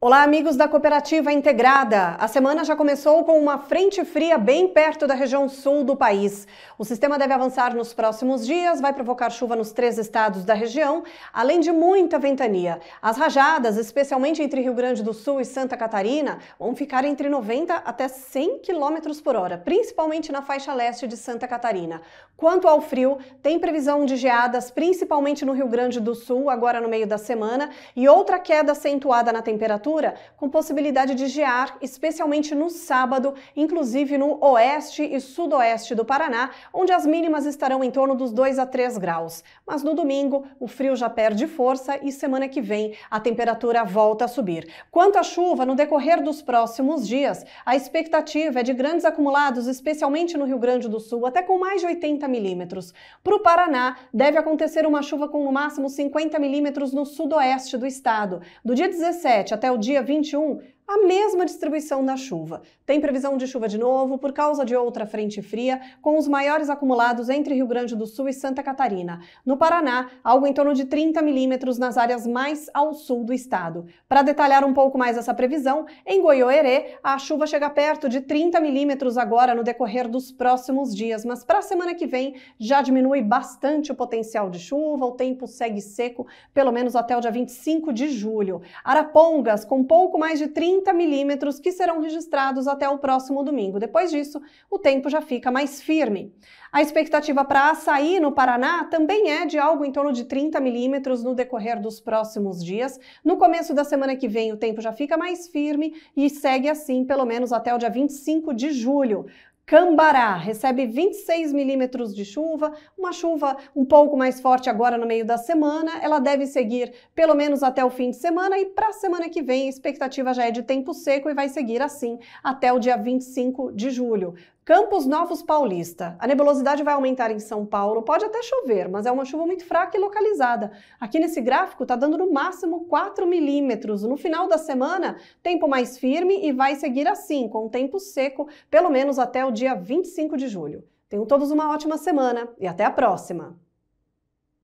Olá, amigos da Cooperativa Integrada. A semana já começou com uma frente fria bem perto da região sul do país. O sistema deve avançar nos próximos dias, vai provocar chuva nos três estados da região, além de muita ventania. As rajadas, especialmente entre Rio Grande do Sul e Santa Catarina, vão ficar entre 90 até 100 km por hora, principalmente na faixa leste de Santa Catarina. Quanto ao frio, tem previsão de geadas, principalmente no Rio Grande do Sul, agora no meio da semana, e outra queda acentuada na temperatura temperatura, com possibilidade de gear, especialmente no sábado, inclusive no oeste e sudoeste do Paraná, onde as mínimas estarão em torno dos 2 a 3 graus. Mas no domingo, o frio já perde força e semana que vem a temperatura volta a subir. Quanto à chuva, no decorrer dos próximos dias, a expectativa é de grandes acumulados, especialmente no Rio Grande do Sul, até com mais de 80 milímetros. Para o Paraná, deve acontecer uma chuva com no máximo 50 milímetros no sudoeste do estado. Do dia 17 até o dia 21 a mesma distribuição da chuva. Tem previsão de chuva de novo por causa de outra frente fria, com os maiores acumulados entre Rio Grande do Sul e Santa Catarina. No Paraná, algo em torno de 30 milímetros nas áreas mais ao sul do estado. Para detalhar um pouco mais essa previsão, em Goiôerê, a chuva chega perto de 30 milímetros agora no decorrer dos próximos dias, mas para a semana que vem já diminui bastante o potencial de chuva, o tempo segue seco, pelo menos até o dia 25 de julho. Arapongas, com pouco mais de 30 30 milímetros que serão registrados até o próximo domingo. Depois disso, o tempo já fica mais firme. A expectativa para açaí no Paraná também é de algo em torno de 30 milímetros no decorrer dos próximos dias. No começo da semana que vem, o tempo já fica mais firme e segue assim pelo menos até o dia 25 de julho. Cambará recebe 26 milímetros de chuva, uma chuva um pouco mais forte agora no meio da semana. Ela deve seguir pelo menos até o fim de semana e para a semana que vem a expectativa já é de tempo seco e vai seguir assim até o dia 25 de julho. Campos Novos Paulista. A nebulosidade vai aumentar em São Paulo, pode até chover, mas é uma chuva muito fraca e localizada. Aqui nesse gráfico está dando no máximo 4 milímetros. No final da semana, tempo mais firme e vai seguir assim, com tempo seco, pelo menos até o dia 25 de julho. Tenham todos uma ótima semana e até a próxima!